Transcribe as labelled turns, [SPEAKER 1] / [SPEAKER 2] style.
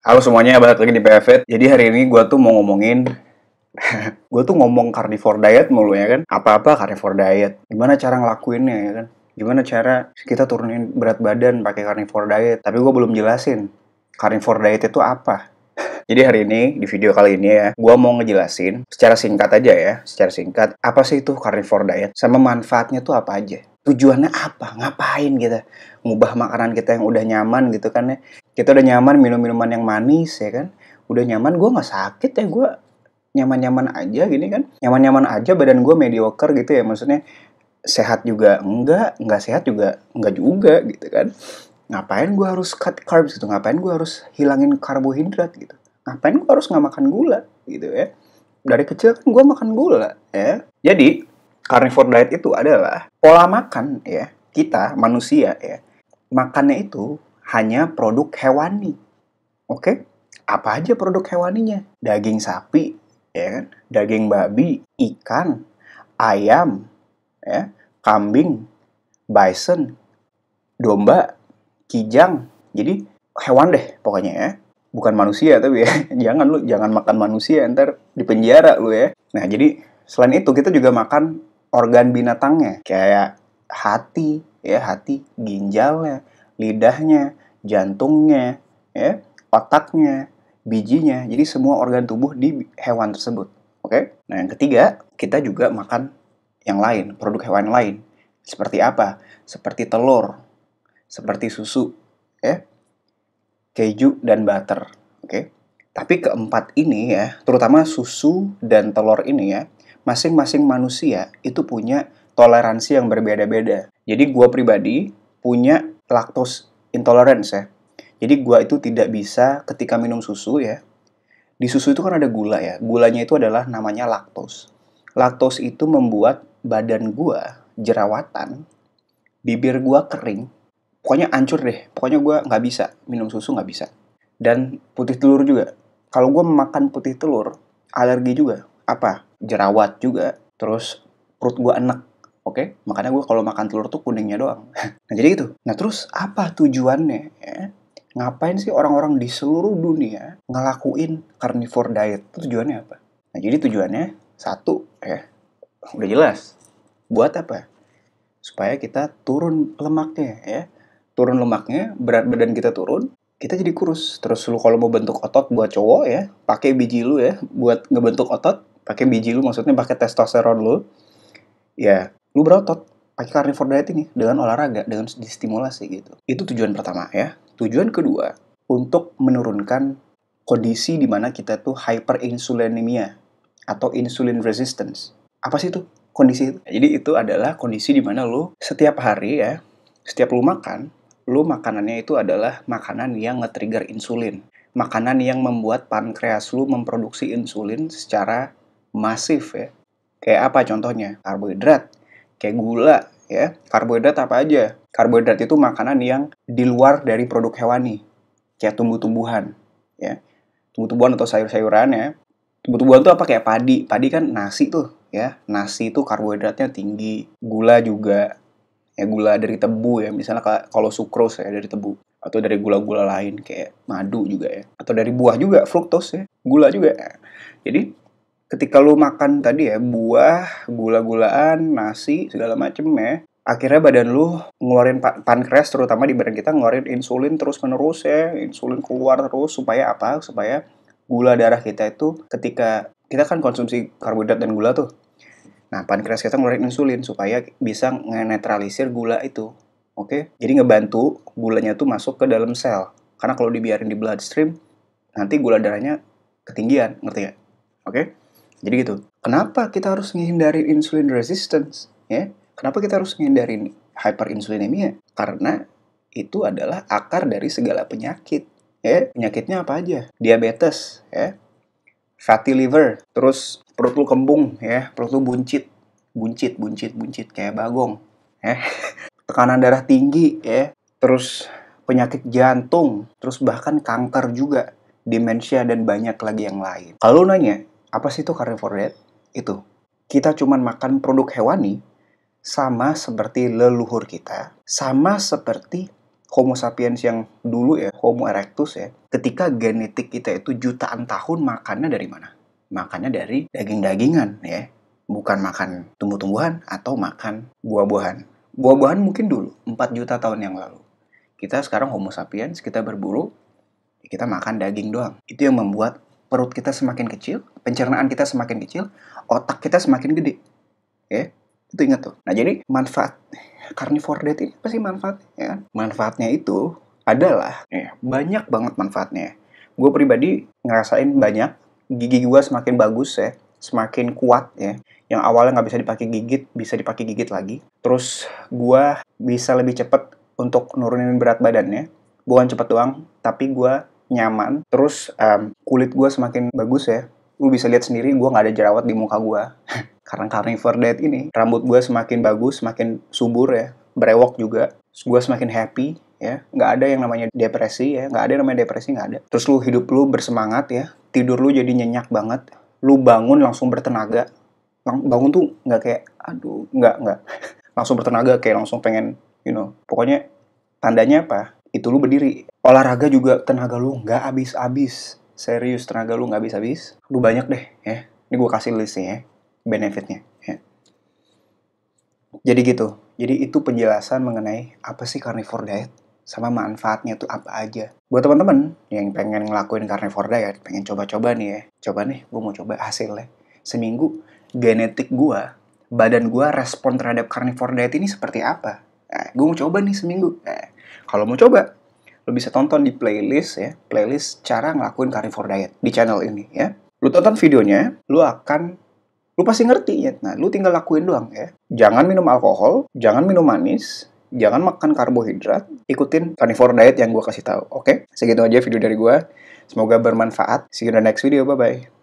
[SPEAKER 1] Halo semuanya, balik lagi di PFET. Jadi hari ini gue tuh mau ngomongin gue tuh ngomong carnivore diet mulu ya kan apa-apa carnivore diet gimana cara ngelakuinnya ya kan gimana cara kita turunin berat badan pakai carnivore diet tapi gue belum jelasin carnivore diet itu apa jadi hari ini di video kali ini ya gue mau ngejelasin secara singkat aja ya secara singkat apa sih itu carnivore diet sama manfaatnya tuh apa aja tujuannya apa ngapain gitu ngubah makanan kita yang udah nyaman gitu kan ya kita udah nyaman minum minuman yang manis ya kan udah nyaman gue nggak sakit ya gue nyaman nyaman aja gini kan nyaman nyaman aja badan gue mediocre gitu ya maksudnya sehat juga enggak nggak sehat juga enggak juga gitu kan ngapain gue harus cut carbs gitu ngapain gue harus hilangin karbohidrat gitu ngapain gue harus nggak makan gula gitu ya dari kecil kan gue makan gula ya jadi carnivore diet itu adalah pola makan ya kita manusia ya makannya itu hanya produk hewani oke okay? apa aja produk hewaninya daging sapi ya kan daging babi ikan ayam ya kambing bison domba kijang jadi hewan deh pokoknya ya bukan manusia tapi ya jangan lu jangan makan manusia ntar di penjara lu ya nah jadi selain itu kita juga makan organ binatangnya kayak hati ya hati ginjalnya lidahnya jantungnya ya otaknya bijinya jadi semua organ tubuh di hewan tersebut oke okay? nah yang ketiga kita juga makan yang lain produk hewan lain seperti apa seperti telur seperti susu ya keju dan butter oke okay? tapi keempat ini ya terutama susu dan telur ini ya masing-masing manusia itu punya toleransi yang berbeda-beda. Jadi gue pribadi punya laktos intolerance ya. Jadi gue itu tidak bisa ketika minum susu ya. Di susu itu kan ada gula ya. Gulanya itu adalah namanya laktos. Laktos itu membuat badan gue jerawatan, bibir gue kering, pokoknya hancur deh. Pokoknya gue nggak bisa minum susu nggak bisa. Dan putih telur juga. Kalau gue makan putih telur, alergi juga. Apa? jerawat juga terus perut gue enak oke okay? makanya gue kalau makan telur tuh kuningnya doang nah jadi gitu nah terus apa tujuannya ya? ngapain sih orang-orang di seluruh dunia ngelakuin carnivore diet itu tujuannya apa nah jadi tujuannya satu ya udah jelas buat apa supaya kita turun lemaknya ya turun lemaknya berat badan kita turun kita jadi kurus terus lu kalau mau bentuk otot buat cowok ya pakai biji lu ya buat ngebentuk otot pakai biji lu maksudnya pakai testosteron lu ya lu berotot pakai carnivore diet ini dengan olahraga dengan distimulasi gitu itu tujuan pertama ya tujuan kedua untuk menurunkan kondisi di mana kita tuh hyperinsulinemia atau insulin resistance apa sih itu kondisi itu jadi itu adalah kondisi di mana lu setiap hari ya setiap lu makan lu makanannya itu adalah makanan yang nge-trigger insulin makanan yang membuat pankreas lu memproduksi insulin secara masif ya. Kayak apa contohnya? Karbohidrat, kayak gula ya. Karbohidrat apa aja? Karbohidrat itu makanan yang di luar dari produk hewani. Kayak tumbuh-tumbuhan ya. Tumbuh-tumbuhan atau sayur-sayuran ya. Tumbuh-tumbuhan itu apa kayak padi. Padi kan nasi tuh ya. Nasi itu karbohidratnya tinggi, gula juga ya gula dari tebu ya misalnya kalau sukrose ya dari tebu atau dari gula-gula lain kayak madu juga ya atau dari buah juga fruktos ya gula juga jadi ketika lu makan tadi ya buah, gula-gulaan, nasi segala macem ya, akhirnya badan lu ngeluarin pankreas terutama di badan kita ngeluarin insulin terus menerus ya insulin keluar terus supaya apa supaya gula darah kita itu ketika kita kan konsumsi karbohidrat dan gula tuh nah pankreas kita ngeluarin insulin supaya bisa ngenetralisir gula itu oke okay? jadi ngebantu gulanya tuh masuk ke dalam sel karena kalau dibiarin di bloodstream nanti gula darahnya ketinggian ngerti ya oke okay? Jadi gitu. Kenapa kita harus menghindari insulin resistance? Ya, kenapa kita harus menghindari hyperinsulinemia? Karena itu adalah akar dari segala penyakit. Ya, penyakitnya apa aja? Diabetes, ya, fatty liver, terus perut lu kembung, ya, perut lu buncit, buncit, buncit, buncit kayak bagong, ya. Tekanan darah tinggi, ya, terus penyakit jantung, terus bahkan kanker juga, demensia dan banyak lagi yang lain. Kalau nanya, apa sih itu carnivore diet? Itu. Kita cuma makan produk hewani sama seperti leluhur kita, sama seperti Homo sapiens yang dulu ya, Homo erectus ya, ketika genetik kita itu jutaan tahun makannya dari mana? Makannya dari daging-dagingan ya, bukan makan tumbuh-tumbuhan atau makan buah-buahan. Buah-buahan mungkin dulu, 4 juta tahun yang lalu. Kita sekarang Homo sapiens, kita berburu, kita makan daging doang. Itu yang membuat perut kita semakin kecil, pencernaan kita semakin kecil, otak kita semakin gede. Ya, itu ingat tuh. Nah, jadi manfaat carnivore diet ini apa sih manfaatnya? Ya? Kan? Manfaatnya itu adalah ya, banyak banget manfaatnya. Gue pribadi ngerasain banyak, gigi gue semakin bagus ya, semakin kuat ya. Yang awalnya nggak bisa dipakai gigit, bisa dipakai gigit lagi. Terus gue bisa lebih cepet untuk nurunin berat badannya. Bukan cepet doang, tapi gue nyaman terus um, kulit gue semakin bagus ya lu bisa lihat sendiri gue nggak ada jerawat di muka gue karena carnivore diet ini rambut gue semakin bagus semakin subur ya berewok juga gue semakin happy ya nggak ada yang namanya depresi ya nggak ada yang namanya depresi nggak ada terus lu hidup lu bersemangat ya tidur lu jadi nyenyak banget lu bangun langsung bertenaga bangun tuh nggak kayak aduh nggak nggak langsung bertenaga kayak langsung pengen you know pokoknya tandanya apa itu lu berdiri. Olahraga juga tenaga lu nggak habis-habis. Serius tenaga lu nggak habis-habis. Lu banyak deh ya. Ini gue kasih listnya ya. Benefitnya ya. Jadi gitu. Jadi itu penjelasan mengenai apa sih carnivore diet sama manfaatnya tuh apa aja. Buat teman-teman yang pengen ngelakuin carnivore diet, pengen coba-coba nih ya. Coba nih, gue mau coba hasilnya. Seminggu genetik gue, badan gue respon terhadap carnivore diet ini seperti apa? Nah, eh, gue mau coba nih seminggu. Nah, kalau mau coba, lo bisa tonton di playlist ya, playlist cara ngelakuin carnivore diet di channel ini ya. Lo tonton videonya, lo akan lo pasti ngerti ya. Nah, lo tinggal lakuin doang ya. Jangan minum alkohol, jangan minum manis, jangan makan karbohidrat, ikutin carnivore diet yang gue kasih tahu. Oke, okay? segitu aja video dari gue. Semoga bermanfaat. See you in the next video. Bye bye.